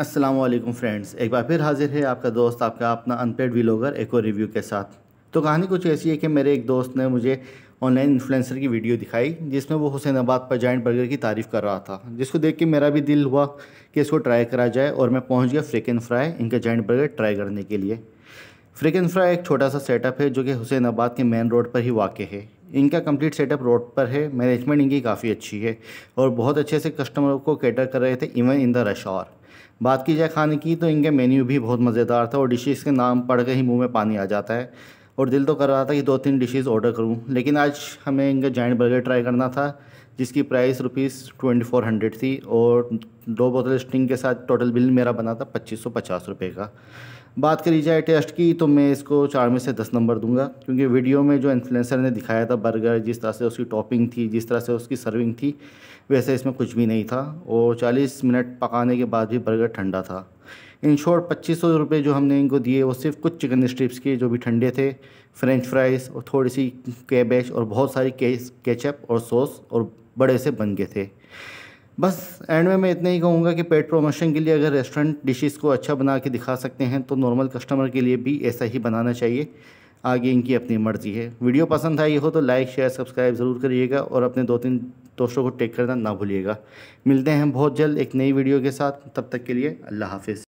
Aslam friends एक बार फिर हाजिर है आपका दोस्त आपका अपना अनपेड व्लॉगर एको रिव्यू के साथ तो कहानी कुछ ऐसी है कि मेरे एक दोस्त ने मुझे ऑनलाइन इन्फ्लुएंसर की वीडियो दिखाई जिसमें वो हुसैन आबाद पर जॉइंट बर्गर की तारीफ़ कर रहा था जिसको देख के मेरा भी दिल हुआ कि इसको ट्राई करा जाए और मैं पहुँच गया फ्रिकन फ्राई इनका जॉइंट बर्गर ट्राई करने के लिए फ्रिकन फ्राई एक छोटा सा सेटअप है जो कि हुसैन आबाद के मेन रोड पर ही वाक़ है इनका कंप्लीट सेटअप रोड पर है मैनेजमेंट इनकी काफ़ी अच्छी है और बहुत अच्छे से कस्टमर को कैटर कर रहे थे even in the rush hour बात की जाए खाने की तो इनके मेन्यू भी बहुत मज़ेदार था और डिशेज़ के नाम पढ़ के ही मुँह में पानी आ जाता है और दिल तो कर रहा था कि दो तीन डिशेज़ ऑर्डर करूँ लेकिन आज हमें इनका जॉइंट बर्गर ट्राई करना था जिसकी price rupees twenty four hundred थी और दो बोतल स्टिंग के साथ टोटल बिल मेरा बना था पच्चीस सौ पचास रुपये का बात करी जाए टेस्ट की तो मैं इसको चार में से दस नंबर दूंगा क्योंकि वीडियो में जो इन्फ्लुएंसर ने दिखाया था बर्गर जिस तरह से उसकी टॉपिंग थी जिस तरह से उसकी सर्विंग थी वैसे इसमें कुछ भी नहीं था और चालीस मिनट पकाने के बाद भी बर्गर ठंडा था इन शॉर्ट पच्चीस सौ रुपये जो हमने इनको दिए वो सिर्फ कुछ चिकन स्ट्रिप्स के जो भी ठंडे थे फ्रेंच फ्राइज़ और थोड़ी सी कैबेज और बहुत सारी केचप और सॉस और बड़े से बन गए थे बस एंड में मैं इतना ही कहूँगा कि पेट प्रमोशन के लिए अगर रेस्टोरेंट डिशेस को अच्छा बना के दिखा सकते हैं तो नॉर्मल कस्टमर के लिए भी ऐसा ही बनाना चाहिए आगे इनकी अपनी मर्ज़ी है वीडियो पसंद आई हो तो लाइक शेयर सब्सक्राइब ज़रूर करिएगा और अपने दो तीन दोस्तों को टेक करना ना भूलिएगा मिलते हैं बहुत जल्द एक नई वीडियो के साथ तब तक के लिए अल्लाह हाफिज़